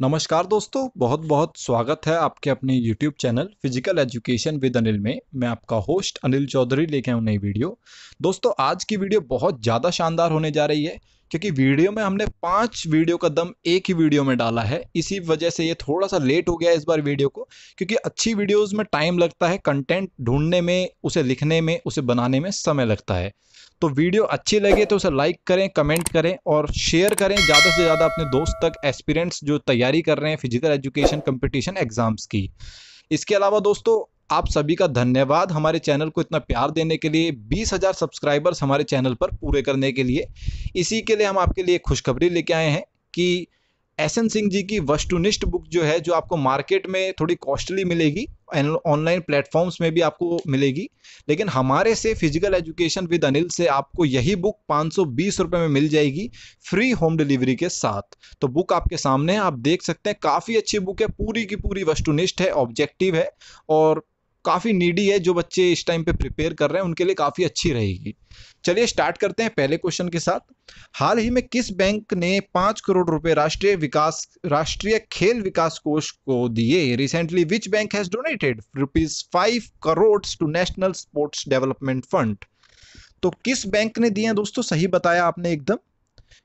नमस्कार दोस्तों बहुत बहुत स्वागत है आपके अपने YouTube channel physical education with Anil में मैं आपका होस्ट अनिल चौधरी लेके आऊँ नई वीडियो दोस्तों आज की वीडियो बहुत ज़्यादा शानदार होने जा रही है क्योंकि वीडियो में हमने पांच वीडियो का दम एक ही वीडियो में डाला है इसी वजह से ये थोड़ा सा लेट हो गया इस बार वीडियो को क्योंकि अच्छी वीडियोज़ में टाइम लगता है कंटेंट ढूंढने में उसे लिखने में उसे बनाने में समय लगता है तो वीडियो अच्छी लगे तो उसे लाइक करें कमेंट करें और शेयर करें ज़्यादा से ज़्यादा अपने दोस्त तक एस्पिरेंट्स जो तैयारी कर रहे हैं फिजिकल एजुकेशन कंपटीशन एग्ज़ाम्स की इसके अलावा दोस्तों आप सभी का धन्यवाद हमारे चैनल को इतना प्यार देने के लिए बीस हज़ार सब्सक्राइबर्स हमारे चैनल पर पूरे करने के लिए इसी के लिए हम आपके लिए खुशखबरी लेके आए हैं कि एस एन सिंह जी की वस्तुनिष्ठ बुक जो है जो आपको मार्केट में थोड़ी कॉस्टली मिलेगी ऑनलाइन प्लेटफॉर्म्स में भी आपको मिलेगी लेकिन हमारे से फिजिकल एजुकेशन विद अनिल से आपको यही बुक पाँच सौ में मिल जाएगी फ्री होम डिलीवरी के साथ तो बुक आपके सामने है आप देख सकते हैं काफ़ी अच्छी बुक है पूरी की पूरी वस्तुनिष्ठ है ऑब्जेक्टिव है और काफ़ी नीडी है जो बच्चे इस टाइम पे प्रिपेयर कर रहे हैं उनके लिए काफ़ी अच्छी रहेगी चलिए स्टार्ट करते हैं पहले क्वेश्चन के साथ हाल ही में किस बैंक ने पाँच करोड़ रुपए राष्ट्रीय विकास राष्ट्रीय खेल विकास कोष को दिए recently which bank has donated rupees five crore to national sports development fund तो किस बैंक ने दिए दोस्तों सही बताया आपने एकदम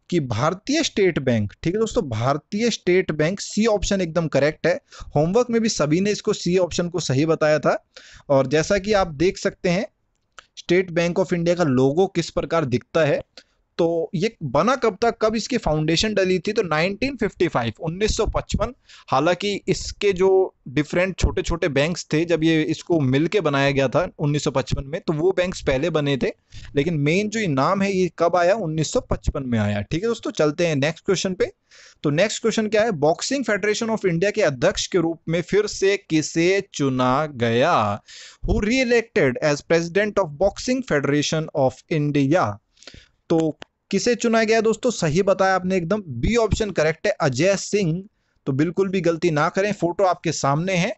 कि भारतीय स्टेट बैंक ठीक है दोस्तों भारतीय स्टेट बैंक सी ऑप्शन एकदम करेक्ट है होमवर्क में भी सभी ने इसको सी ऑप्शन को सही बताया था और जैसा कि आप देख सकते हैं स्टेट बैंक ऑफ इंडिया का लोगो किस प्रकार दिखता है तो ये बना कब था कब इसकी फाउंडेशन डली थी तो 1955 1955 हालांकि इसके जो डिफरेंट छोटे छोटे बैंक्स थे जब ये इसको मिलके बनाया गया था 1955 में तो वो बैंक्स पहले बने थे लेकिन मेन जो नाम है ये कब आया 1955 में आया ठीक है दोस्तों चलते हैं नेक्स्ट क्वेश्चन पे तो नेक्स्ट क्वेश्चन क्या है बॉक्सिंग फेडरेशन ऑफ इंडिया के अध्यक्ष के रूप में फिर से किसे चुना गया who re-elected as president of Boxing Federation of India तो किसे चुना गया दोस्तों सही बताया आपने एकदम बी ऑप्शन करेक्ट है अजय सिंह तो बिल्कुल भी गलती ना करें फोटो आपके सामने है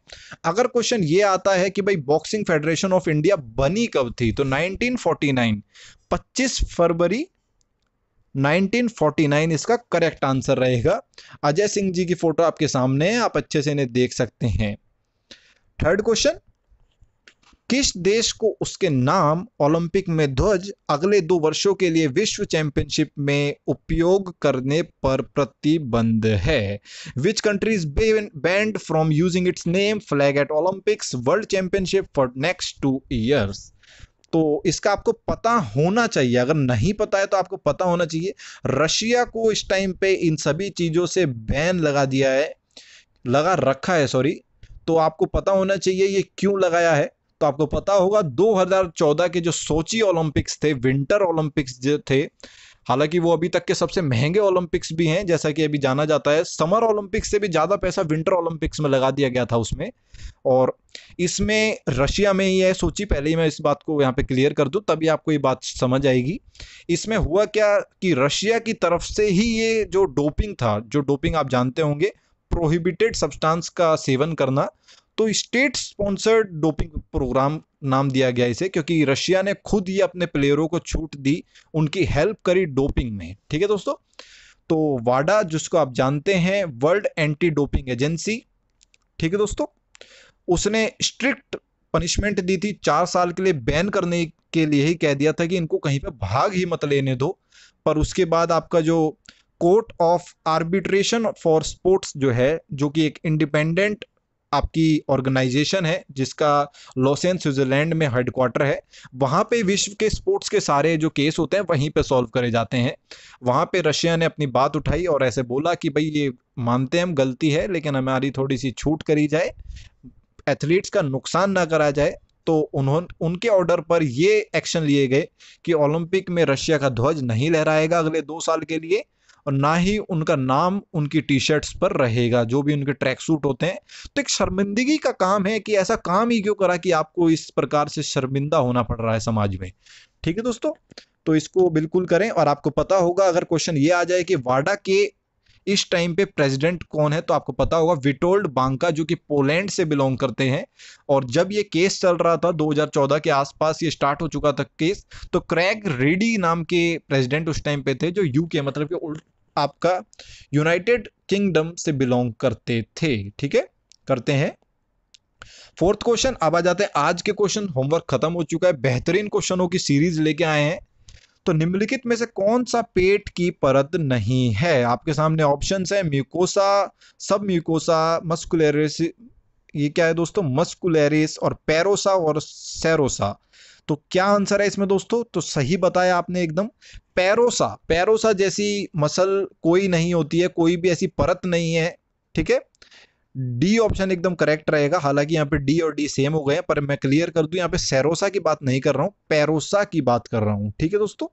अगर क्वेश्चन ये आता है कि भाई बॉक्सिंग फेडरेशन ऑफ इंडिया बनी कब थी तो 1949 25 फरवरी 1949 इसका करेक्ट आंसर रहेगा अजय सिंह जी की फोटो आपके सामने है आप अच्छे से इन्हें देख सकते हैं थर्ड क्वेश्चन किस देश को उसके नाम ओलंपिक में ध्वज अगले दो वर्षों के लिए विश्व चैंपियनशिप में उपयोग करने पर प्रतिबंध है which countries banned from using its name flag at Olympics world championship for next two years तो इसका आपको पता होना चाहिए अगर नहीं पता है तो आपको पता होना चाहिए रशिया को इस टाइम पे इन सभी चीज़ों से बैन लगा दिया है लगा रखा है सॉरी तो आपको पता होना चाहिए ये क्यों लगाया है तो आपको पता होगा 2014 के जो सोची ओलंपिक्स थे विंटर ओलंपिक्स जो थे हालांकि वो अभी तक के सबसे महंगे ओलंपिक्स भी हैं जैसा कि अभी जाना जाता है समर ओलंपिक्स से भी ज़्यादा पैसा विंटर ओलंपिक्स में लगा दिया गया था उसमें और इसमें रशिया में ही है सोची पहले ही मैं इस बात को यहाँ पे क्लियर कर दूँ तभी आपको ये बात समझ आएगी इसमें हुआ क्या कि रशिया की तरफ से ही ये जो डोपिंग था जो डोपिंग आप जानते होंगे प्रोहिबिटेड सब्सटेंस का सेवन करना तो स्टेट स्पॉन्सर्ड डोपिंग प्रोग्राम नाम दिया गया इसे क्योंकि रशिया ने खुद ही अपने प्लेयरों को छूट दी उनकी हेल्प करी डोपिंग में ठीक है दोस्तों तो वाडा जिसको आप जानते हैं वर्ल्ड एंटी डोपिंग एजेंसी ठीक है दोस्तों उसने स्ट्रिक्ट पनिशमेंट दी थी चार साल के लिए बैन करने के लिए ही कह दिया था कि इनको कहीं पर भाग ही मत लेने दो पर उसके बाद आपका जो court of arbitration for sports जो है जो कि एक इंडिपेंडेंट आपकी ऑर्गेनाइजेशन है जिसका लॉसेन स्विट्ज़रलैंड में हेडक्वार्टर है वहाँ पे विश्व के स्पोर्ट्स के सारे जो केस होते हैं वहीं पे सॉल्व करे जाते हैं वहाँ पे रशिया ने अपनी बात उठाई और ऐसे बोला कि भाई ये मानते हैं हम गलती है लेकिन हमारी थोड़ी सी छूट करी जाए एथलीट्स का नुकसान ना करा जाए तो उन्होंने उनके ऑर्डर पर ये एक्शन लिए गए कि ओलंपिक में रशिया का ध्वज नहीं लहराएगा अगले दो साल के लिए और ना ही उनका नाम उनकी टी शर्ट्स पर रहेगा जो भी उनके ट्रैक सूट होते हैं तो एक शर्मिंदगी का काम है कि ऐसा काम ही क्यों करा कि आपको इस प्रकार से शर्मिंदा होना पड़ रहा है समाज में ठीक है दोस्तों तो इसको बिल्कुल करें और आपको पता होगा अगर क्वेश्चन ये आ जाए कि वाडा के इस टाइम पे प्रेसिडेंट कौन है तो आपको पता होगा विटोल्ड बांका जो कि पोलैंड से बिलोंग करते हैं और जब ये केस चल रहा था 2014 के आसपास ये स्टार्ट हो चुका था केस तो क्रैग रेडी नाम के प्रेसिडेंट उस टाइम पे थे जो यूके मतलब कि आपका यूनाइटेड किंगडम से बिलोंग करते थे ठीक है करते हैं फोर्थ क्वेश्चन अब आ जाते हैं आज के क्वेश्चन होमवर्क खत्म हो चुका है बेहतरीन क्वेश्चनों की सीरीज लेके आए हैं तो निम्नलिखित में से कौन सा पेट की परत नहीं है आपके सामने ऑप्शन है म्यूकोसा सब म्यूकोसा मस्कुलरिस ये क्या है दोस्तों मस्कुलरिस और पेरोसा और सेरोसा तो क्या आंसर है इसमें दोस्तों तो सही बताया आपने एकदम पैरोसा पैरोसा जैसी मसल कोई नहीं होती है कोई भी ऐसी परत नहीं है ठीक है डी ऑप्शन एकदम करेक्ट रहेगा हालांकि यहाँ पे डी और डी सेम हो गए हैं पर मैं क्लियर कर दू यहाँ पे सेरोसा की बात नहीं कर रहा हूं पैरोसा की बात कर रहा हूं ठीक है दोस्तों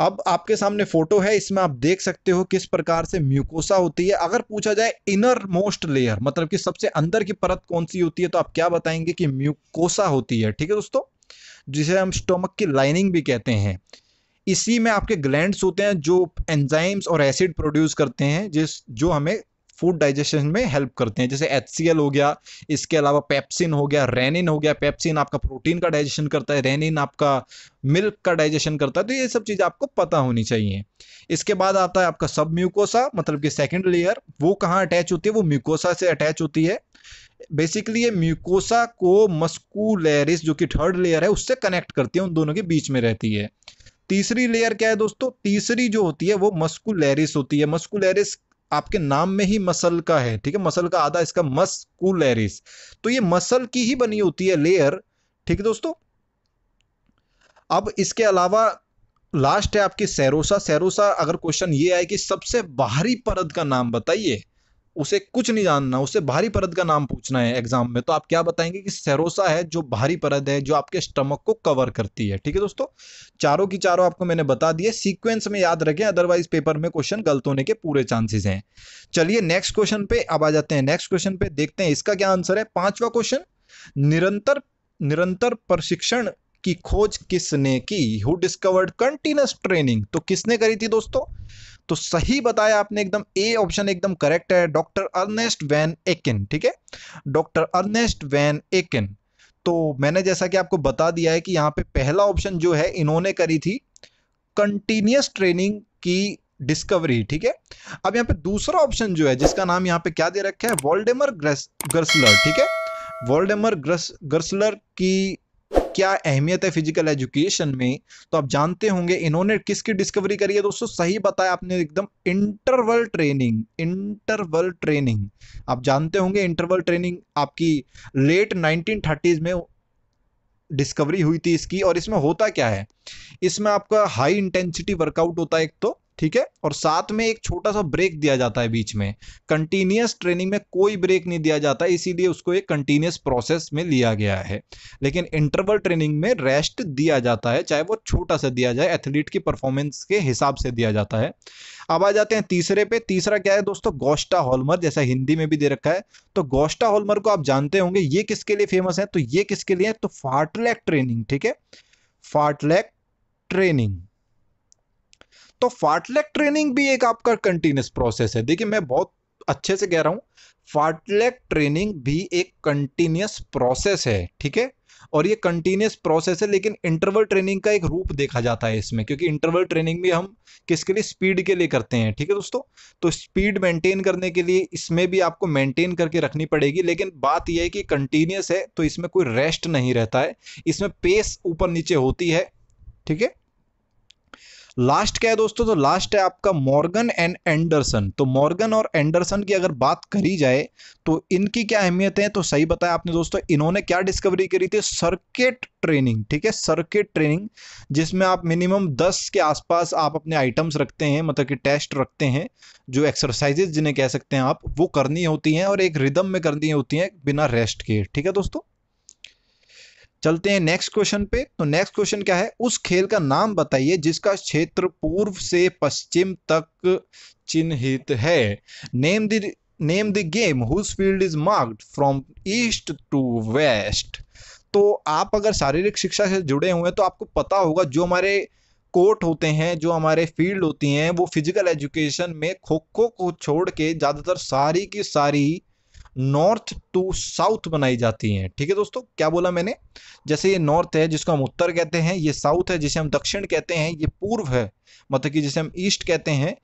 अब आपके सामने फोटो है इसमें आप देख सकते हो किस प्रकार से म्यूकोसा होती है अगर पूछा जाए इनर मोस्ट लेयर मतलब कि सबसे अंदर की परत कौन सी होती है तो आप क्या बताएंगे कि म्यूकोसा होती है ठीक है दोस्तों जिसे हम स्टोमक की लाइनिंग भी कहते हैं इसी में आपके ग्लैंड्स होते हैं जो एंजाइम्स और एसिड प्रोड्यूस करते हैं जिस जो हमें फूड डाइजेशन में हेल्प करते हैं जैसे एच हो गया इसके अलावा पेप्सिन हो गया रेनिन हो गया पेप्सिन आपका प्रोटीन का डाइजेशन करता है रेनिन आपका मिल्क का डाइजेशन करता है तो ये सब चीज़ आपको पता होनी चाहिए इसके बाद आता है आपका सब म्यूकोसा मतलब कि सेकेंड लेयर वो कहाँ अटैच होती है वो म्यूकोसा से अटैच होती है बेसिकली ये म्यूकोसा को मस्कुलरिस जो कि थर्ड लेयर है उससे कनेक्ट करती है उन दोनों के बीच में रहती है तीसरी लेयर क्या है दोस्तों तीसरी जो होती है वो मस्कुलरिस होती है मस्कुलरिस आपके नाम में ही मसल का है ठीक है मसल का आधा इसका मस तो ये मसल की ही बनी होती है लेयर ठीक है दोस्तों अब इसके अलावा लास्ट है आपकी सैरोसा सेरोसा अगर क्वेश्चन ये आए कि सबसे बाहरी परत का नाम बताइए उसे कुछ नहीं जानना उसे भारी परत का नाम पूछना है एग्जाम में तो आप क्या बताएंगे कि सेरोसा है जो भारी परत है जो आपके स्टमक को कवर करती है ठीक है दोस्तों चारों की चारों आपको मैंने बता दिए सीक्वेंस में याद रखें अदरवाइज पेपर में क्वेश्चन गलत होने के पूरे चांसेस हैं चलिए नेक्स्ट क्वेश्चन पे अब आ जाते हैं नेक्स्ट क्वेश्चन पे देखते हैं इसका क्या आंसर है पांचवा क्वेश्चन निरंतर निरंतर प्रशिक्षण की खोज किसने की हु डिस्कवर्ड कंटिन्यूस ट्रेनिंग तो किसने करी थी दोस्तों तो सही बताया आपने एकदम ए ऑप्शन एकदम करेक्ट है डॉक्टर अर्नेस्ट वैन एकिन ठीक है डॉक्टर अर्नेस्ट वैन एकिन तो मैंने जैसा कि आपको बता दिया है कि यहाँ पे पहला ऑप्शन जो है इन्होंने करी थी कंटिन्यूस ट्रेनिंग की डिस्कवरी ठीक है अब यहाँ पे दूसरा ऑप्शन जो है जिसका नाम यहाँ पे क्या दे रखा है वॉल्डेमर ग्रेस गर्सलर ठीक है वॉल्डेमर ग्रस गर्सलर की क्या अहमियत है फिजिकल एजुकेशन में तो आप जानते होंगे इन्होंने किसकी डिस्कवरी करी है दोस्तों सही बताया आपने एकदम इंटरवल ट्रेनिंग इंटरवल ट्रेनिंग आप जानते होंगे इंटरवल ट्रेनिंग आपकी लेट नाइनटीन में डिस्कवरी हुई थी इसकी और इसमें होता क्या है इसमें आपका हाई इंटेंसिटी वर्कआउट होता है एक तो ठीक है और साथ में एक छोटा सा ब्रेक दिया जाता है बीच में कंटिन्यूस ट्रेनिंग में कोई ब्रेक नहीं दिया जाता इसीलिए उसको एक कंटिन्यूस प्रोसेस में लिया गया है लेकिन इंटरवल ट्रेनिंग में रेस्ट दिया जाता है चाहे वो छोटा सा दिया जाए एथलीट की परफॉर्मेंस के हिसाब से दिया जाता है अब आ जाते हैं तीसरे पे तीसरा क्या है दोस्तों गोस्टा हॉलमर जैसा हिंदी में भी दे रखा है तो गोस्टा हॉलमर को आप जानते होंगे ये किसके लिए फेमस है तो ये किसके लिए है तो फाटलैक ट्रेनिंग ठीक है फाटलैक ट्रेनिंग तो फाटलेक ट्रेनिंग भी एक आपका कंटिन्यूस प्रोसेस है देखिए मैं बहुत अच्छे से कह रहा हूँ फाटलेक ट्रेनिंग भी एक कंटिन्यूस प्रोसेस है ठीक है और ये कंटिन्यूस प्रोसेस है लेकिन इंटरवल ट्रेनिंग का एक रूप देखा जाता है इसमें क्योंकि इंटरवल ट्रेनिंग भी हम किसके लिए स्पीड के लिए करते हैं ठीक है दोस्तों तो स्पीड मेंटेन करने के लिए इसमें भी आपको मेंटेन करके रखनी पड़ेगी लेकिन बात यह है कि कंटिन्यूस है तो इसमें कोई रेस्ट नहीं रहता है इसमें पेस ऊपर नीचे होती है ठीक है लास्ट क्या है दोस्तों तो लास्ट है आपका मॉर्गन एंड एंडरसन तो मॉर्गन और एंडरसन की अगर बात करी जाए तो इनकी क्या अहमियत है तो सही बताया आपने दोस्तों इन्होंने क्या डिस्कवरी करी थी सर्किट ट्रेनिंग ठीक है सर्किट ट्रेनिंग जिसमें आप मिनिमम दस के आसपास आप अपने आइटम्स रखते हैं मतलब कि टेस्ट रखते हैं जो एक्सरसाइजेज जिन्हें कह सकते हैं आप वो करनी होती हैं और एक रिदम में करनी होती हैं बिना रेस्ट के ठीक है दोस्तों चलते हैं नेक्स्ट क्वेश्चन पे तो नेक्स्ट क्वेश्चन क्या है उस खेल का नाम बताइए जिसका क्षेत्र पूर्व से पश्चिम तक चिन्हित है name the name the game whose field is marked from east to west तो आप अगर शारीरिक शिक्षा से जुड़े हुए हैं तो आपको पता होगा जो हमारे कोर्ट होते हैं जो हमारे फील्ड होती हैं वो फिजिकल एजुकेशन में खो खो को छोड़ के ज़्यादातर सारी की सारी नॉर्थ टू साउथ बनाई जाती हैं ठीक है दोस्तों क्या बोला मैंने जैसे ये नॉर्थ है जिसको हम उत्तर कहते हैं ये साउथ है जिसे हम दक्षिण कहते हैं ये पूर्व है मतलब कि जिसे हम ईस्ट कहते हैं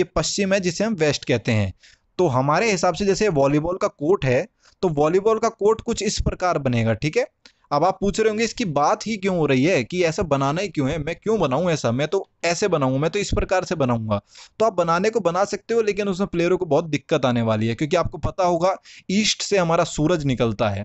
ये पश्चिम है जिसे हम वेस्ट कहते हैं तो हमारे हिसाब से जैसे वॉलीबॉल का कोर्ट है तो वॉलीबॉल का कोर्ट कुछ इस प्रकार बनेगा ठीक है अब आप पूछ रहे होंगे इसकी बात ही क्यों हो रही है कि ऐसा बनाना ही क्यों है मैं क्यों बनाऊं ऐसा मैं तो ऐसे बनाऊंगा मैं तो इस प्रकार से बनाऊंगा तो आप बनाने को बना सकते हो लेकिन उसमें प्लेयरों को बहुत दिक्कत आने वाली है क्योंकि आपको पता होगा ईस्ट से हमारा सूरज निकलता है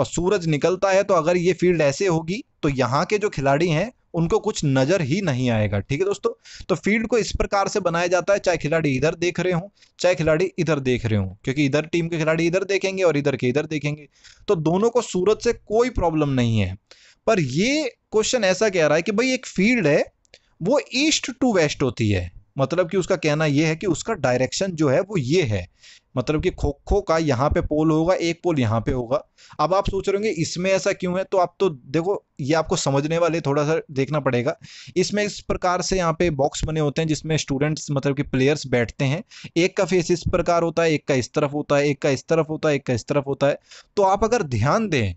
और सूरज निकलता है तो अगर ये फील्ड ऐसे होगी तो यहाँ के जो खिलाड़ी हैं उनको कुछ नजर ही नहीं आएगा ठीक है दोस्तों तो फील्ड को इस प्रकार से बनाया जाता है चाहे खिलाड़ी इधर देख रहे हों चाहे खिलाड़ी इधर देख रहे हों क्योंकि इधर टीम के खिलाड़ी इधर देखेंगे और इधर के इधर देखेंगे तो दोनों को सूरत से कोई प्रॉब्लम नहीं है पर ये क्वेश्चन ऐसा कह रहा है कि भाई एक फील्ड है वो ईस्ट टू वेस्ट होती है मतलब कि उसका कहना यह है कि उसका डायरेक्शन जो है वो ये है मतलब कि खो खो का यहाँ पे पोल होगा एक पोल यहाँ पे होगा अब आप सोच रहे होंगे इसमें ऐसा क्यों है तो आप तो देखो ये आपको समझने वाले थोड़ा सा देखना पड़ेगा इसमें इस प्रकार से यहाँ पे बॉक्स बने होते हैं जिसमें स्टूडेंट्स मतलब कि प्लेयर्स बैठते हैं एक का फेस इस प्रकार होता है एक का इस तरफ होता है एक का इस तरफ होता है एक का इस तरफ होता है तो आप अगर ध्यान दें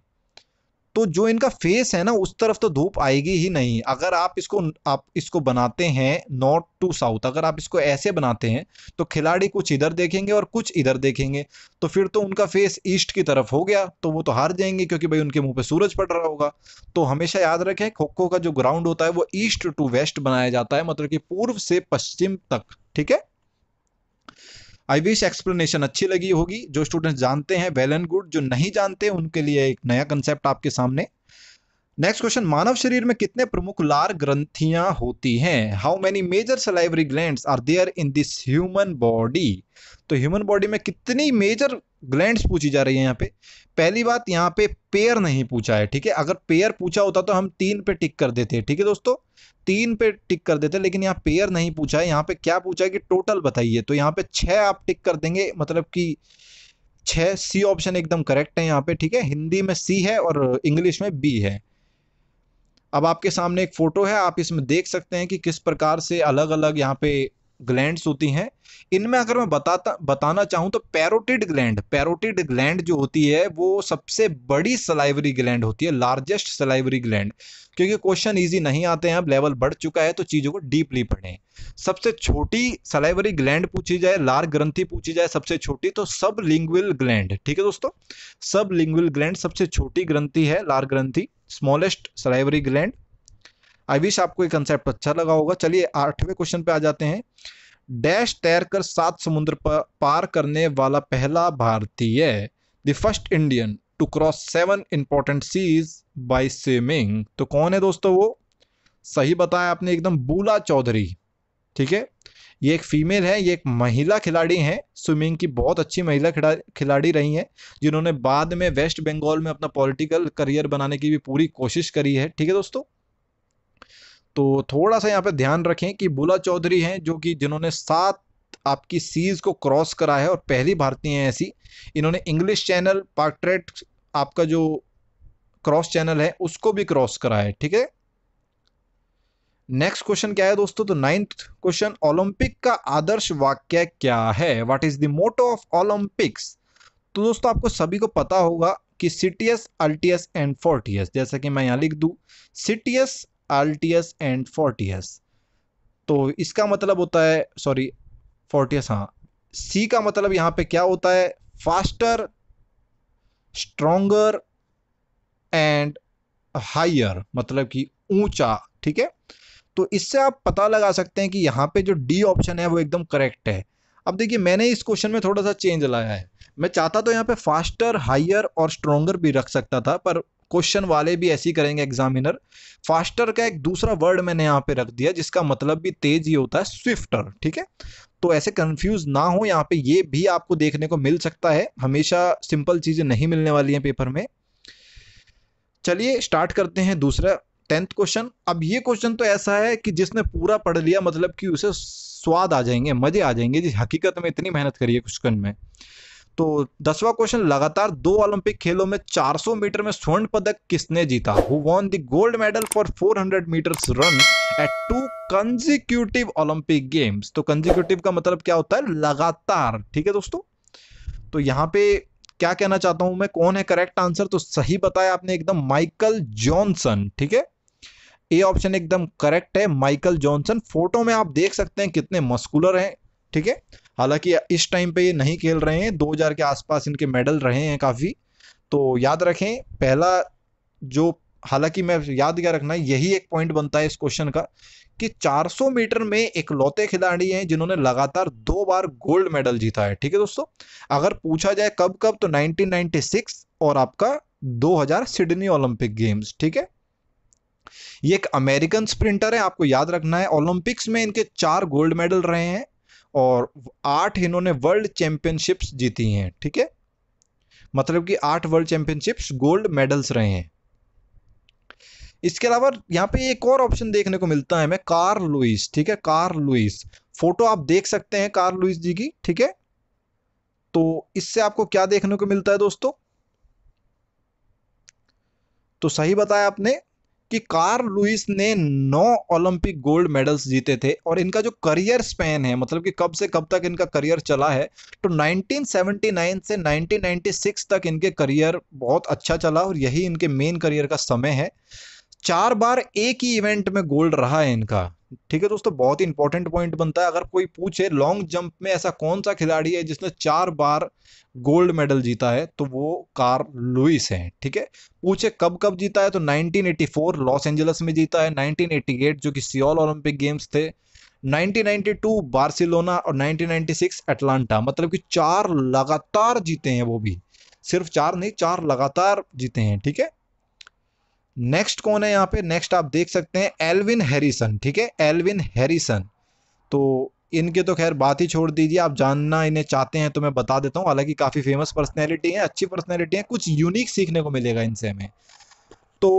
तो जो इनका फेस है ना उस तरफ तो धूप आएगी ही नहीं अगर आप इसको आप इसको बनाते हैं नॉर्थ टू साउथ अगर आप इसको ऐसे बनाते हैं तो खिलाड़ी कुछ इधर देखेंगे और कुछ इधर देखेंगे तो फिर तो उनका फेस ईस्ट की तरफ हो गया तो वो तो हार जाएंगे क्योंकि भाई उनके मुंह पे सूरज पड़ रहा होगा तो हमेशा याद रखें खो खो का जो ग्राउंड होता है वो ईस्ट टू वेस्ट बनाया जाता है मतलब कि पूर्व से पश्चिम तक ठीक है आई विश एक्सप्लेनेशन अच्छी लगी होगी जो स्टूडेंट्स जानते हैं वेल एंड गुड जो नहीं जानते उनके लिए एक नया कंसेप्ट आपके सामने नेक्स्ट क्वेश्चन मानव शरीर में कितने प्रमुख लार ग्रंथियां होती हैं how many major salivary gland are there in this human body तो ह्यूमन बॉडी में कितनी मेजर ग्लैंड पूछी जा रही है यहाँ पे पहली बात यहाँ पे पेयर नहीं पूछा है ठीक है अगर पेयर पूछा होता तो हम तीन पे टिक कर देते ठीक है दोस्तों तीन पे टिक कर देते लेकिन यहाँ पेयर नहीं पूछा है यहाँ पे क्या पूछा है कि टोटल बताइए तो यहाँ पे छह आप टिक कर देंगे मतलब कि छह सी ऑप्शन एकदम करेक्ट है यहाँ पे ठीक है हिंदी में सी है और इंग्लिश में बी है अब आपके सामने एक फ़ोटो है आप इसमें देख सकते हैं कि किस प्रकार से अलग अलग यहाँ पे ग्लैंड होती हैं इनमें अगर मैं बताता बताना चाहूँ तो पैरोटिड ग्लैंड पैरोटिड ग्लैंड जो होती है वो सबसे बड़ी सलाइवरी ग्लैंड होती है लार्जेस्ट सलाइवरी ग्लैंड क्योंकि क्वेश्चन इजी नहीं आते हैं अब लेवल बढ़ चुका है तो चीज़ों को डीपली पढ़ें सबसे छोटी सलाइवरी ग्लैंड पूछी जाए लार ग्रंथि पूछी जाए सबसे छोटी तो सब लिंग्विल ग्लैंड ठीक है दोस्तों सब लिंग्विल ग्लैंड सबसे छोटी ग्रंथि है लार ग्रंथि smallest salivary gland I wish आपको ये कंसेप्ट अच्छा लगा होगा चलिए आठवें क्वेश्चन पे आ जाते हैं डैश तैर कर सात समुद्र पार करने वाला पहला भारतीय the first Indian to cross seven important seas by swimming तो कौन है दोस्तों वो सही बताया आपने एकदम बूला चौधरी ठीक है ये एक फीमेल है ये एक महिला खिलाड़ी हैं स्विमिंग की बहुत अच्छी महिला खिलाड़ी रही हैं जिन्होंने बाद में वेस्ट बंगाल में अपना पॉलिटिकल करियर बनाने की भी पूरी कोशिश करी है ठीक है दोस्तों तो थोड़ा सा यहाँ पे ध्यान रखें कि बुला चौधरी हैं जो कि जिन्होंने सात आपकी सीज को क्रॉस करा है और पहली भारतीय हैं ऐसी इन्होंने इंग्लिश चैनल पार्ट्रेट आपका जो क्रॉस चैनल है उसको भी क्रॉस करा है ठीक है नेक्स्ट क्वेश्चन क्या है दोस्तों तो नाइन्थ क्वेश्चन ओलंपिक का आदर्श वाक्य क्या है what is the motto of Olympics तो दोस्तों आपको सभी को पता होगा कि सिटियस अल्टियस एंड फोर्टियस जैसा कि मैं यहां लिख दू सिटियस एस एंड एस तो इसका मतलब होता है सॉरी एस हाँ सी का मतलब यहाँ पे क्या होता है फास्टर स्ट्रोंगर एंड हायर मतलब कि ऊंचा ठीक है तो इससे आप पता लगा सकते हैं कि यहाँ पे जो डी ऑप्शन है वो एकदम करेक्ट है अब देखिए मैंने इस क्वेश्चन में थोड़ा सा चेंज लाया है मैं चाहता तो यहाँ पे फास्टर हायर और स्ट्रोंगर भी रख सकता था पर क्वेश्चन वाले भी ही करेंगे एग्जामिनर फास्टर का एक दूसरा वर्ड मैंने यहाँ पे रख दिया जिसका मतलब भी तेज ही होता है स्विफ्टर ठीक है तो ऐसे कंफ्यूज ना हो यहाँ पे ये भी आपको देखने को मिल सकता है हमेशा सिंपल चीज़ें नहीं मिलने वाली हैं पेपर में चलिए स्टार्ट करते हैं दूसरा टेंथ क्वेश्चन अब ये क्वेश्चन तो ऐसा है कि जिसने पूरा पढ़ लिया मतलब कि उसे स्वाद आ जाएंगे मजे आ जाएंगे जिस हकीकत में इतनी मेहनत करिए क्वेश्चन में तो दसवां क्वेश्चन लगातार दो ओलंपिक खेलों में 400 मीटर में स्वर्ण पदक किसने जीता who won the gold medal for 400 metre run at two consecutive Olympic games तो कंजिक्यूटिव का मतलब क्या होता है लगातार ठीक है दोस्तों तो यहाँ पे क्या कहना चाहता हूं मैं कौन है करेक्ट आंसर तो सही बताया आपने एकदम माइकल जॉनसन ठीक है ए ऑप्शन एकदम करेक्ट है माइकल जॉनसन फोटो में आप देख सकते हैं कितने मस्कुलर हैं ठीक है हालांकि इस टाइम पे ये नहीं खेल रहे हैं 2000 के आसपास इनके मेडल रहे हैं काफ़ी तो याद रखें पहला जो हालांकि मैं याद क्या रखना यही एक पॉइंट बनता है इस क्वेश्चन का कि 400 मीटर में एक लौते खिलाड़ी हैं जिन्होंने लगातार दो बार गोल्ड मेडल जीता है ठीक है दोस्तों अगर पूछा जाए कब कब तो 1996 और आपका 2000 सिडनी ओलंपिक गेम्स ठीक है ये एक अमेरिकन स्प्रिंटर है आपको याद रखना है ओलंपिक्स में इनके चार गोल्ड मेडल रहे हैं और आठ इन्होंने वर्ल्ड चैंपियनशिप्स जीती हैं ठीक है मतलब कि आठ वर्ल्ड चैंपियनशिप्स गोल्ड मेडल्स रहे हैं इसके अलावा यहाँ पे एक और ऑप्शन देखने को मिलता है हमें कार लुइस ठीक है कार लुइस फोटो आप देख सकते हैं कार लुइस जी की ठीक है तो इससे आपको क्या देखने को मिलता है दोस्तों तो सही बताया आपने कि कार लुइस ने नौ ओलंपिक गोल्ड मेडल्स जीते थे और इनका जो करियर स्पैन है मतलब कि कब से कब तक इनका करियर चला है तो 1979 से 1996 तक इनके करियर बहुत अच्छा चला और यही इनके मेन करियर का समय है चार बार एक ही इवेंट में गोल्ड रहा है इनका ठीक है दोस्तों बहुत ही इंपॉर्टेंट पॉइंट बनता है अगर कोई पूछे लॉन्ग जंप में ऐसा कौन सा खिलाड़ी है जिसने चार बार गोल्ड मेडल जीता है तो वो कार लुइस है ठीक है पूछे कब कब जीता है तो 1984 लॉस एंजलिस में जीता है 1988 जो कि सियोल ओलंपिक गेम्स थे 1992 बार्सिलोना और 1996 एटलांटा मतलब कि चार लगातार जीते हैं वो भी सिर्फ चार नहीं चार लगातार जीते हैं ठीक है नेक्स्ट कौन है यहाँ पे नेक्स्ट आप देख सकते हैं एल्विन हैरिसन ठीक है एल्विन हैरिसन तो इनके तो खैर बात ही छोड़ दीजिए आप जानना इन्हें चाहते हैं तो मैं बता देता हूँ हालांकि काफ़ी फेमस पर्सनैलिटी है अच्छी पर्सनैलिटी है कुछ यूनिक सीखने को मिलेगा इनसे हमें तो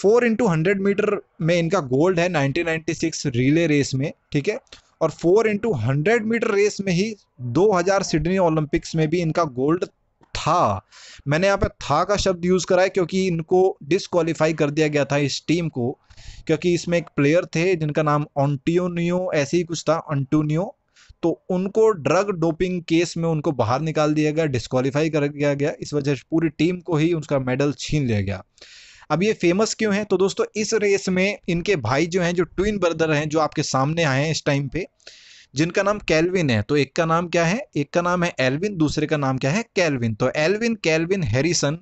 फोर इंटू हंड्रेड मीटर में इनका गोल्ड है 1996 रिले रेस में ठीक है और four into hundred metre race में ही 2000 सिडनी ओलंपिक्स में भी इनका गोल्ड था मैंने यहाँ पे था का शब्द यूज़ करा है क्योंकि इनको डिसक्वालीफाई कर दिया गया था इस टीम को क्योंकि इसमें एक प्लेयर थे जिनका नाम ऑन्टियोनियो ऐसे ही कुछ था ऑन्टोनियो तो उनको ड्रग डोपिंग केस में उनको बाहर निकाल दिया गया डिस्कालीफाई कर दिया गया इस वजह से पूरी टीम को ही उसका मेडल छीन लिया गया अब ये फेमस क्यों है तो दोस्तों इस रेस में इनके भाई जो हैं जो ट्विन ब्रदर हैं जो आपके सामने आए हैं इस टाइम पे जिनका नाम कैलविन है तो एक का नाम क्या है एक का नाम है एल्विन दूसरे का नाम क्या है कैलविन तो एल्विन कैलविन हैरिसन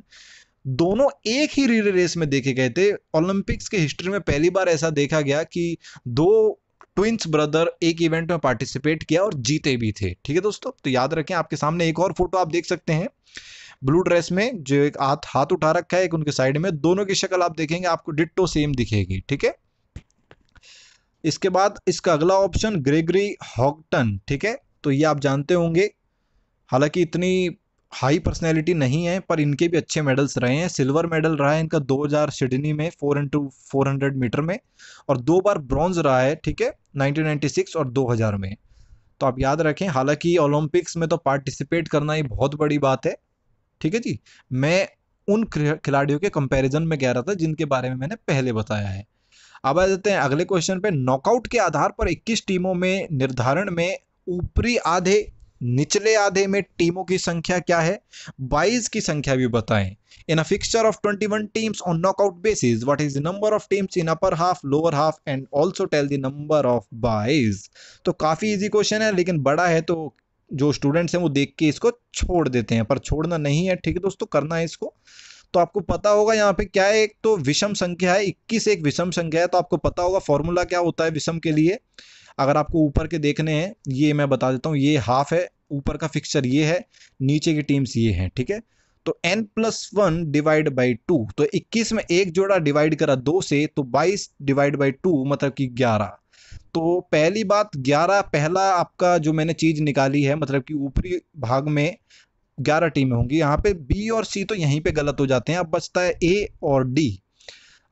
दोनों एक ही रिले रेस में देखे गए थे ओलंपिक्स के हिस्ट्री में पहली बार ऐसा देखा गया कि दो ट्विंस ब्रदर एक इवेंट में पार्टिसिपेट किया और जीते भी थे ठीक है दोस्तों तो याद रखें आपके सामने एक और फोटो आप देख सकते हैं ब्लू ड्रेस में जो एक हाथ हाथ उठा रखा है एक उनके साइड में दोनों की शक्ल आप देखेंगे आपको डिट्टो सेम दिखेगी ठीक है इसके बाद इसका अगला ऑप्शन ग्रेगरी हॉकटन ठीक है तो ये आप जानते होंगे हालांकि इतनी हाई पर्सनैलिटी नहीं है पर इनके भी अच्छे मेडल्स रहे हैं सिल्वर मेडल रहा है इनका 2000 सिडनी में फोर इंटू फोर मीटर में और दो बार ब्रॉन्ज रहा है ठीक है 1996 और 2000 में तो आप याद रखें हालांकि ओलंपिक्स में तो पार्टिसिपेट करना ये बहुत बड़ी बात है ठीक है जी मैं उन खिलाड़ियों के कंपेरिजन में कह रहा था जिनके बारे में मैंने पहले बताया है अब आ जाते हैं अगले क्वेश्चन पे नॉकआउट के आधार पर 21 टीमों में निर्धारण में ऊपरी आधे निचले आधे में टीमों की संख्या क्या है 22 की संख्या भी बताएं in a fixture of 21 teams on knockout basis what is the number of teams in upper half lower half and also tell the number of byes तो काफी इजी क्वेश्चन है लेकिन बड़ा है तो जो स्टूडेंट्स हैं वो देख के इसको छोड़ देते हैं पर छोड़ना नहीं है ठीक है दोस्तों करना है इसको तो आपको पता होगा यहाँ पे क्या है एक तो विषम संख्या है इक्कीस एक विषम संख्या है तो आपको पता होगा फॉर्मूला क्या होता है विषम के लिए अगर आपको ऊपर के देखने हैं ये मैं बता देता हूँ ये हाफ है ऊपर का फिक्सचर ये है नीचे की टीम्स ये हैं ठीक है तो n plus one divide by two तो इक्कीस में एक जोड़ा डिवाइड करा दो से तो बाईस डिवाइड बाई टू मतलब कि ग्यारह तो पहली बात ग्यारह पहला आपका जो मैंने चीज़ निकाली है मतलब कि ऊपरी भाग में ग्यारह टीमें होंगी यहाँ पे बी और सी तो यहीं पे गलत हो जाते हैं अब बचता है ए और डी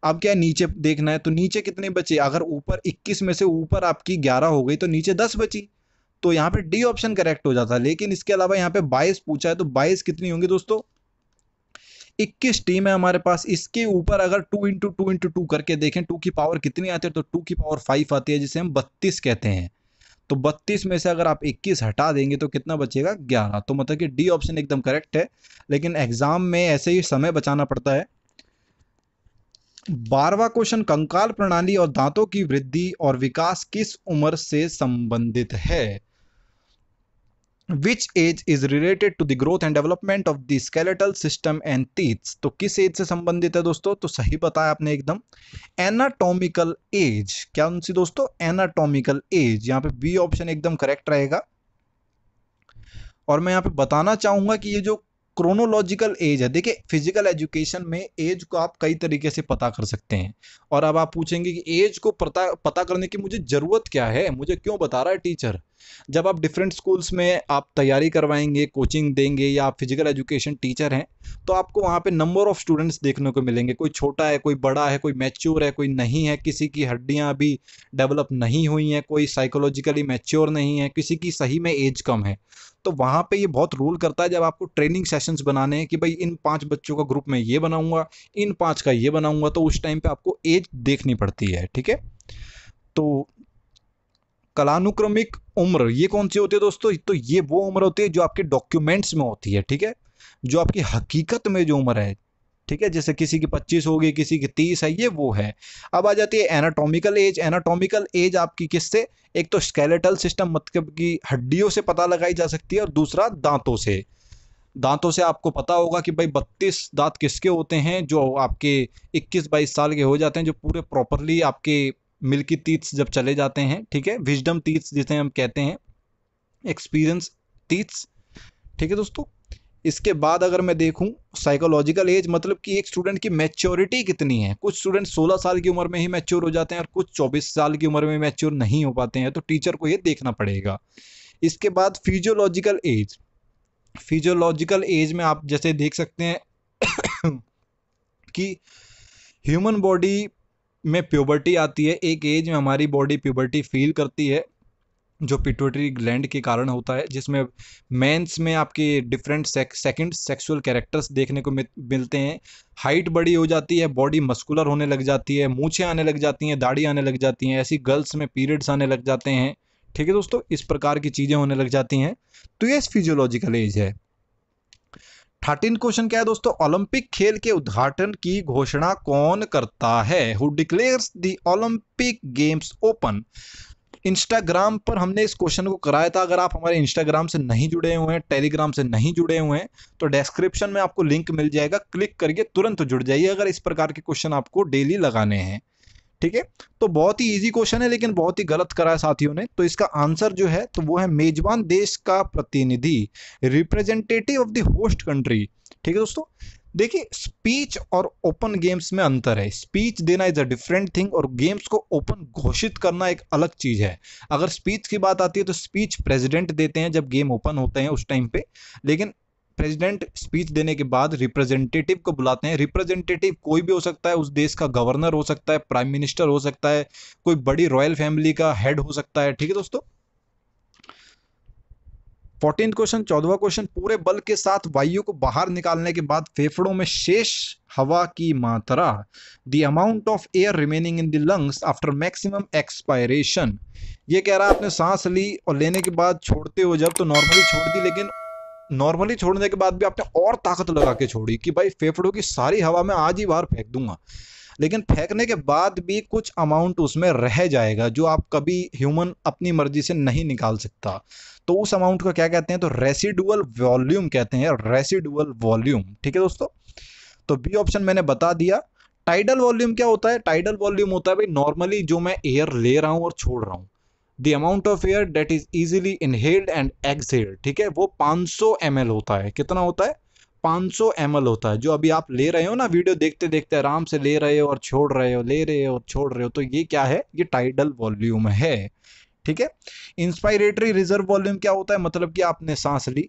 अब क्या नीचे देखना है तो नीचे कितने बचे अगर ऊपर 21 में से ऊपर आपकी 11 हो गई तो नीचे 10 बची तो यहाँ पे डी ऑप्शन करेक्ट हो जाता है लेकिन इसके अलावा यहाँ पे 22 पूछा है तो 22 कितनी होंगी दोस्तों 21 टीम है हमारे पास इसके ऊपर अगर two into two into two करके देखें टू की पावर कितनी आती है तो टू की पावर फाइव आती है जिसे हम बत्तीस कहते हैं तो 32 में से अगर आप 21 हटा देंगे तो कितना बचेगा 11 तो मतलब कि डी ऑप्शन एकदम करेक्ट है लेकिन एग्जाम में ऐसे ही समय बचाना पड़ता है बारवा क्वेश्चन कंकाल प्रणाली और दांतों की वृद्धि और विकास किस उम्र से संबंधित है which age is related to the growth and development of the skeletal system and teeth तो किस एज से संबंधित है दोस्तों तो सही बताया आपने एकदम एनाटॉमिकल एज क्या उनसी दोस्तों एनाटॉमिकल एज यहाँ पे बी ऑप्शन एकदम करेक्ट रहेगा और मैं यहाँ पे बताना चाहूंगा कि ये जो क्रोनोलॉजिकल एज है देखिए फिजिकल एजुकेशन में एज को आप कई तरीके से पता कर सकते हैं और अब आप पूछेंगे कि एज को पता पता करने की मुझे ज़रूरत क्या है मुझे क्यों बता रहा है टीचर जब आप डिफरेंट स्कूल्स में आप तैयारी करवाएंगे कोचिंग देंगे या आप फिजिकल एजुकेशन टीचर हैं तो आपको वहाँ पे नंबर ऑफ़ स्टूडेंट्स देखने को मिलेंगे कोई छोटा है कोई बड़ा है कोई मैच्योर है कोई नहीं है किसी की हड्डियाँ अभी डेवलप नहीं हुई हैं कोई साइकोलॉजिकली मैच्योर नहीं है किसी की सही में एज कम है तो वहाँ पे ये बहुत रूल करता है जब आपको ट्रेनिंग सेशंस बनाने हैं कि भाई इन पांच बच्चों का ग्रुप में ये बनाऊंगा इन पांच का ये बनाऊंगा तो उस टाइम पे आपको एज देखनी पड़ती है ठीक है तो कलानुक्रमिक उम्र ये कौन सी होती है दोस्तों तो ये वो उम्र होती है जो आपके डॉक्यूमेंट्स में होती है ठीक है जो आपकी हकीकत में जो उम्र है ठीक है जैसे किसी की पच्चीस होगी किसी की तीस है ये वो है अब आ जाती है एनाटॉमिकल एज एनाटॉमिकल एज आपकी किससे एक तो स्केलेटल सिस्टम मतलब की हड्डियों से पता लगाई जा सकती है और दूसरा दांतों से दांतों से आपको पता होगा कि भाई बत्तीस दांत किसके होते हैं जो आपके इक्कीस बाईस साल के हो जाते हैं जो पूरे प्रॉपरली आपके मिल्की तीथ्स जब चले जाते हैं ठीक है विजडम तीर्थ जिसे हम कहते हैं एक्सपीरियंस तीथ्स ठीक है दोस्तों इसके बाद अगर मैं देखूं साइकोलॉजिकल एज मतलब कि एक स्टूडेंट की मैच्योरिटी कितनी है कुछ स्टूडेंट 16 साल की उम्र में ही मैच्योर हो जाते हैं और कुछ 24 साल की उम्र में मैच्योर नहीं हो पाते हैं तो टीचर को ये देखना पड़ेगा इसके बाद फिजियोलॉजिकल एज फिजियोलॉजिकल एज में आप जैसे देख सकते हैं कि ह्यूमन बॉडी में प्यूबर्टी आती है एक एज में हमारी बॉडी प्यूबर्टी फील करती है जो पिटोटरी ग्लैंड के कारण होता है जिसमें मेंस में आपके डिफरेंट सेकंड सेक्सुअल कैरेक्टर्स देखने को मिलते हैं हाइट बड़ी हो जाती है बॉडी मस्कुलर होने लग जाती है मूछें आने लग जाती हैं दाढ़ी आने लग जाती हैं ऐसी गर्ल्स में पीरियड्स आने लग जाते हैं ठीक है दोस्तों इस प्रकार की चीज़ें होने लग जाती हैं तो ये फिजियोलॉजिकल एज है थर्टीन क्वेश्चन क्या है दोस्तों ओलंपिक खेल के उद्घाटन की घोषणा कौन करता है who declares the Olympic games open Instagram पर हमने इस क्वेश्चन को कराया था अगर आप हमारे इंस्टाग्राम से नहीं जुड़े हुए हैं टेलीग्राम से नहीं जुड़े हुए हैं तो डिस्क्रिप्शन में आपको लिंक मिल जाएगा क्लिक करके तुरंत जुड़ जाइए अगर इस प्रकार के क्वेश्चन आपको डेली लगाने हैं ठीक है तो बहुत ही इजी क्वेश्चन है लेकिन बहुत ही गलत करा है साथियों ने तो इसका आंसर जो है तो वो है मेजबान देश का प्रतिनिधि representative of the host country ठीक है दोस्तों देखिए स्पीच और ओपन गेम्स में अंतर है स्पीच देना इज अ डिफरेंट थिंग और गेम्स को ओपन घोषित करना एक अलग चीज है अगर स्पीच की बात आती है तो स्पीच प्रेसिडेंट देते हैं जब गेम ओपन होते हैं उस टाइम पे लेकिन प्रेसिडेंट स्पीच देने के बाद रिप्रेजेंटेटिव को बुलाते हैं रिप्रेजेंटेटिव कोई भी हो सकता है उस देश का गवर्नर हो सकता है प्राइम मिनिस्टर हो सकता है कोई बड़ी रॉयल फैमिली का हेड हो सकता है ठीक है दोस्तों फोर्टीन क्वेश्चन चौदवा क्वेश्चन पूरे बल के साथ वायु को बाहर निकालने के बाद फेफड़ों में शेष हवा की मात्रा the amount of air remaining in the lungs after maximum expiration ये कह रहा है आपने सांस ली और लेने के बाद छोड़ते हो जब तो नॉर्मली छोड़ दी लेकिन नॉर्मली छोड़ने के बाद भी आपने और ताकत लगा के छोड़ी कि भाई फेफड़ों की सारी हवा में आज ही बाहर फेंक दूंगा लेकिन फेंकने के बाद भी कुछ अमाउंट उसमें रह जाएगा जो आप कभी ह्यूमन अपनी मर्जी से नहीं निकाल सकता तो उस अमाउंट को क्या कहते हैं तो रेसिडुअल वॉल्यूम कहते हैं रेसिडुअल वॉल्यूम ठीक है दोस्तों तो बी ऑप्शन मैंने बता दिया टाइडल वॉल्यूम क्या होता है टाइडल वॉल्यूम होता है भाई नॉर्मली जो मैं एयर ले रहा हूँ और छोड़ रहा हूँ the amount of air that is easily inhaled and exhaled ठीक है वो 500 एम होता है कितना होता है 500 एम होता है जो अभी आप ले रहे हो ना वीडियो देखते देखते आराम से ले रहे हो और छोड़ रहे हो ले रहे हो और छोड़ रहे हो तो ये क्या है ये टाइडल वॉल्यूम है ठीक है इंस्पायरेटरी रिजर्व वॉल्यूम क्या होता है मतलब कि आपने सांस ली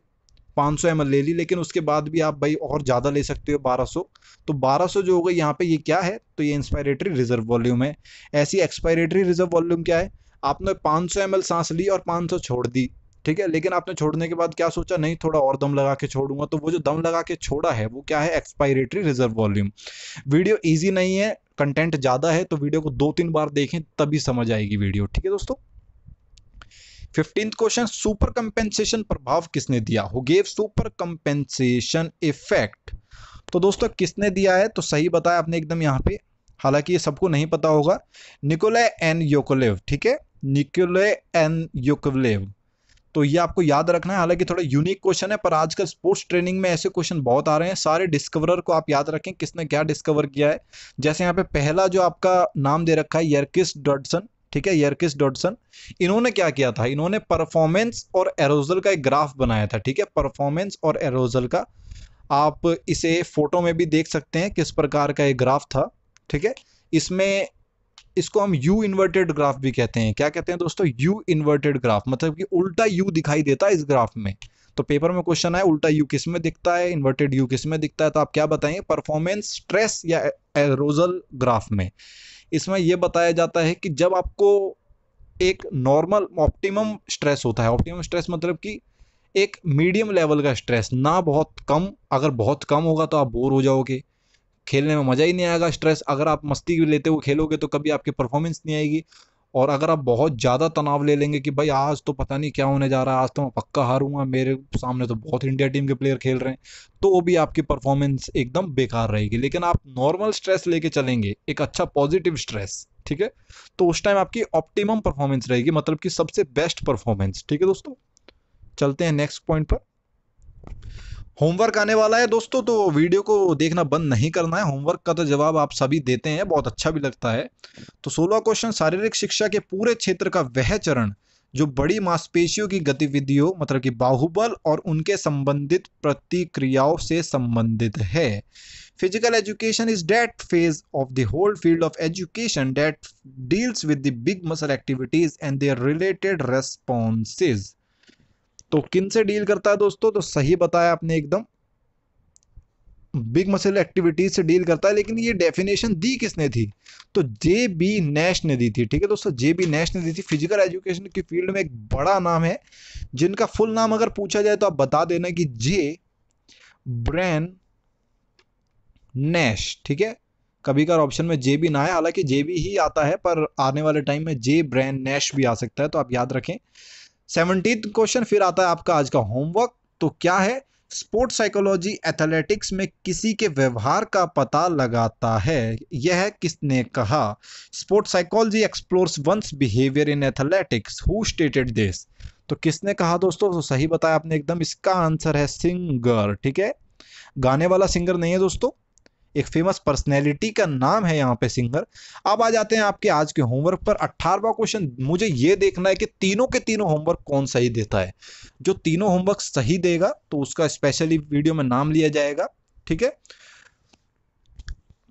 500 सौ ले ली लेकिन उसके बाद भी आप भाई और ज़्यादा ले सकते हो 1200 तो 1200 जो होगा यहाँ पे ये क्या है तो ये इंस्पायरेटरी रिजर्व वॉल्यूम है ऐसी एक्सपायरेटरी रिजर्व वॉल्यूम क्या है आपने 500 सौ सांस ली और 500 छोड़ दी ठीक है लेकिन आपने छोड़ने के बाद क्या सोचा नहीं थोड़ा और दम लगा के छोड़ूंगा तो वो जो दम लगा के छोड़ा है वो क्या है expiratory reserve volume video easy नहीं है कंटेंट ज़्यादा है तो वीडियो को दो तीन बार देखें तभी समझ आएगी वीडियो ठीक है दोस्तों फिफ्टींथ क्वेश्चन सुपर कंपेंसेशन प्रभाव किसने दिया who gave super compensation effect तो दोस्तों किसने दिया है तो सही बताया आपने एकदम यहाँ पे हालांकि ये सबको नहीं पता होगा निकोला एन योकोलेव ठीक है निकोले एंड योकवलेव तो ये आपको याद रखना है हालांकि थोड़ा यूनिक क्वेश्चन है पर आजकल स्पोर्ट्स ट्रेनिंग में ऐसे क्वेश्चन बहुत आ रहे हैं सारे डिस्कवरर को आप याद रखें किसने क्या डिस्कवर किया है जैसे यहाँ पे पहला जो आपका नाम दे रखा है यर्किस डॉडसन ठीक है यर्किस डॉडसन इन्होंने क्या किया था इन्होंने परफॉर्मेंस और एरोजल का एक ग्राफ बनाया था ठीक है परफॉर्मेंस और एरोजल का आप इसे फोटो में भी देख सकते हैं किस प्रकार का ये ग्राफ था ठीक है इसमें इसको हम यू इन्वर्टेड ग्राफ भी कहते हैं क्या कहते हैं दोस्तों यू इन्वर्टेड ग्राफ मतलब कि उल्टा यू दिखाई देता है इस ग्राफ में तो पेपर में क्वेश्चन आए उल्टा यू किस में दिखता है इन्वर्टेड यू किस में दिखता है तो आप क्या बताएंगे परफॉर्मेंस स्ट्रेस या एरोजल ग्राफ में इसमें यह बताया जाता है कि जब आपको एक नॉर्मल ऑप्टिमम स्ट्रेस होता है ऑप्टिमम स्ट्रेस मतलब कि एक मीडियम लेवल का स्ट्रेस ना बहुत कम अगर बहुत कम होगा तो आप बोर हो जाओगे खेलने में मज़ा ही नहीं आएगा स्ट्रेस अगर आप मस्ती लेते हुए खेलोगे तो कभी आपकी परफॉर्मेंस नहीं आएगी और अगर आप बहुत ज़्यादा तनाव ले लेंगे कि भाई आज तो पता नहीं क्या होने जा रहा है आज तो मैं पक्का हारूंगा मेरे सामने तो बहुत इंडिया टीम के प्लेयर खेल रहे हैं तो वो भी आपकी परफॉर्मेंस एकदम बेकार रहेगी लेकिन आप नॉर्मल स्ट्रेस लेके चलेंगे एक अच्छा पॉजिटिव स्ट्रेस ठीक है तो उस टाइम आपकी ऑप्टिमम परफॉर्मेंस रहेगी मतलब कि सबसे बेस्ट परफॉर्मेंस ठीक है दोस्तों चलते हैं नेक्स्ट पॉइंट पर होमवर्क आने वाला है दोस्तों तो वीडियो को देखना बंद नहीं करना है होमवर्क का तो जवाब आप सभी देते हैं बहुत अच्छा भी लगता है तो सोलह क्वेश्चन शारीरिक शिक्षा के पूरे क्षेत्र का वह चरण जो बड़ी मांसपेशियों की गतिविधियों मतलब कि बाहुबल और उनके संबंधित प्रतिक्रियाओं से संबंधित है physical education is that phase of the whole field of education that deals with the big muscle activities and their related responses तो किन से डील करता है दोस्तों तो सही बताया आपने एकदम बिग मसल एक्टिविटीज से डील करता है लेकिन ये डेफिनेशन दी किसने थी तो जे बी नैश ने दी थी ठीक है दोस्तों जे बी नैश ने दी थी फिजिकल एजुकेशन की फील्ड में एक बड़ा नाम है जिनका फुल नाम अगर पूछा जाए तो आप बता देना कि जे ब्रैन नैश ठीक है कभी कभी ऑप्शन में जे बी ना है हालांकि जे बी ही आता है पर आने वाले टाइम में जे ब्रैन नैश भी आ सकता है तो आप याद रखें सेवनटीन क्वेश्चन फिर आता है आपका आज का होमवर्क तो क्या है स्पोर्ट्स साइकोलॉजी एथलेटिक्स में किसी के व्यवहार का पता लगाता है यह किसने कहा sports psychology explores one's behaviour in athletics who stated this तो किसने कहा दोस्तों तो सही बताया आपने एकदम इसका आंसर है सिंगर ठीक है गाने वाला सिंगर नहीं है दोस्तों एक फेमस पर्सनैलिटी का नाम है यहाँ पे सिंगर अब आ जाते हैं आपके आज के होमवर्क पर अट्ठारहवा क्वेश्चन मुझे ये देखना है कि तीनों के तीनों होमवर्क कौन सही देता है जो तीनों होमवर्क सही देगा तो उसका स्पेशली वीडियो में नाम लिया जाएगा ठीक है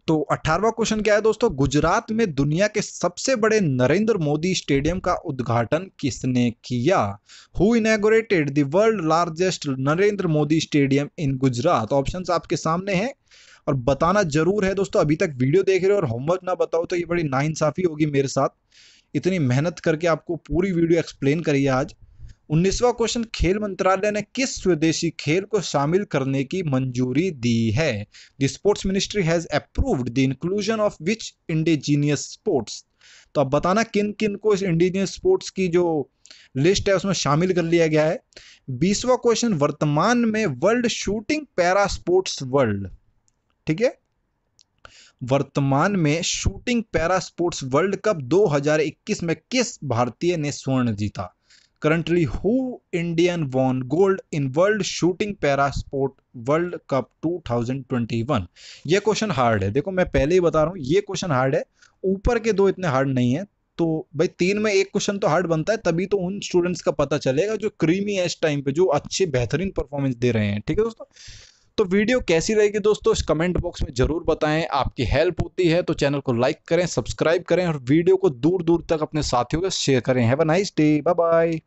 तो अठारवा क्वेश्चन क्या है दोस्तों गुजरात में दुनिया के सबसे बड़े नरेंद्र मोदी स्टेडियम का उद्घाटन किसने किया who inaugurated the world largest Narendra Modi stadium in Gujarat options आपके सामने हैं और बताना जरूर है दोस्तों अभी तक वीडियो देख रहे हो और होमवर्क ना बताओ तो ये बड़ी नाइंसाफ़ी होगी मेरे साथ इतनी मेहनत करके आपको पूरी वीडियो एक्सप्लेन करिए आज उन्नीसवा क्वेश्चन खेल मंत्रालय ने किस स्वदेशी खेल को शामिल करने की मंजूरी दी है the sports ministry has approved the inclusion of which indigenous sports तो अब बताना किन किन को इस इंडिजीनियस स्पोर्ट्स की जो लिस्ट है उसमें शामिल कर लिया गया है बीसवा क्वेश्चन वर्तमान में world shooting para sports world ठीक है वर्तमान में shooting para sports world cup 2021 में किस भारतीय ने स्वर्ण जीता currently who Indian won gold in world shooting para sport world cup 2021 ये क्वेश्चन हार्ड है देखो मैं पहले ही बता रहा हूँ ये क्वेश्चन हार्ड है ऊपर के दो इतने हार्ड नहीं है तो भाई तीन में एक क्वेश्चन तो हार्ड बनता है तभी तो उन स्टूडेंट्स का पता चलेगा जो क्रीमी है इस टाइम पे जो अच्छे बेहतरीन परफॉर्मेंस दे रहे हैं ठीक है दोस्तों तो वीडियो कैसी रहेगी दोस्तों इस कमेंट बॉक्स में ज़रूर बताएं आपकी हेल्प होती है तो चैनल को लाइक करें सब्सक्राइब करें और वीडियो को दूर दूर तक अपने साथियों के शेयर करें have a nice day bye bye